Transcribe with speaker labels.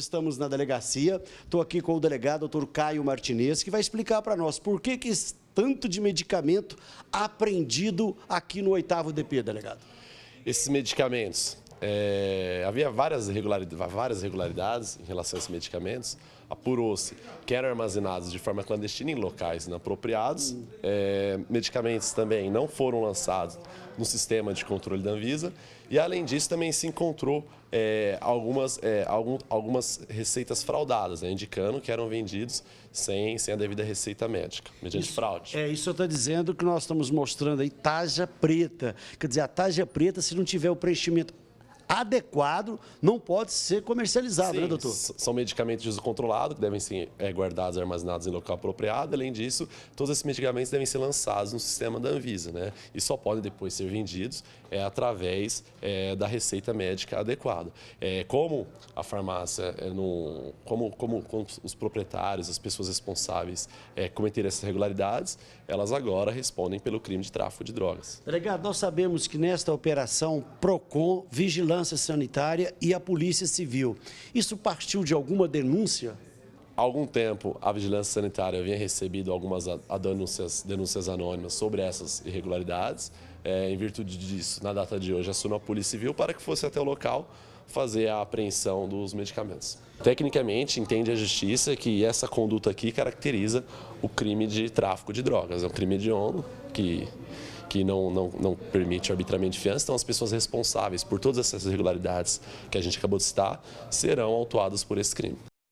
Speaker 1: Estamos na delegacia, estou aqui com o delegado, doutor Caio Martinez, que vai explicar para nós por que, que tanto de medicamento apreendido aqui no oitavo DP, delegado.
Speaker 2: Esses medicamentos é, havia várias irregularidades, várias irregularidades em relação a esses medicamentos. Apurou-se que eram armazenados de forma clandestina em locais inapropriados. É, medicamentos também não foram lançados no sistema de controle da Anvisa. E, além disso, também se encontrou é, algumas, é, algum, algumas receitas fraudadas, né, indicando que eram vendidos sem, sem a devida receita médica, mediante isso, fraude.
Speaker 1: É, isso eu estou dizendo que nós estamos mostrando aí taja preta. Quer dizer, a taja preta, se não tiver o preenchimento adequado, não
Speaker 2: pode ser
Speaker 1: comercializado,
Speaker 2: né, Sim, né, doutor? São medicamentos de uso controlado, que devem ser é, guardados, armazenados em local apropriado. Além disso, todos esses medicamentos devem ser lançados no sistema da Anvisa, né? E só podem depois ser vendidos é, através é, da receita médica adequada. É, como a farmácia, é, no, como, como, como, os proprietários, as pessoas responsáveis é, cometeram essas irregularidades, elas agora respondem pelo crime de tráfico de drogas.
Speaker 1: Delegado, nós sabemos que nesta operação PROCON vigilante vigilância sanitária e a polícia civil. Isso partiu de alguma denúncia?
Speaker 2: Há algum tempo, a vigilância sanitária havia recebido algumas denúncias, denúncias anônimas sobre essas irregularidades. É, em virtude disso, na data de hoje, assumiu a Polícia Civil para que fosse até o local fazer a apreensão dos medicamentos. Tecnicamente, entende a justiça que essa conduta aqui caracteriza o crime de tráfico de drogas. É um crime de honra que que não, não, não permite arbitramento de fiança. Então, as pessoas responsáveis por todas essas irregularidades que a gente acabou de citar serão autuadas por esse crime.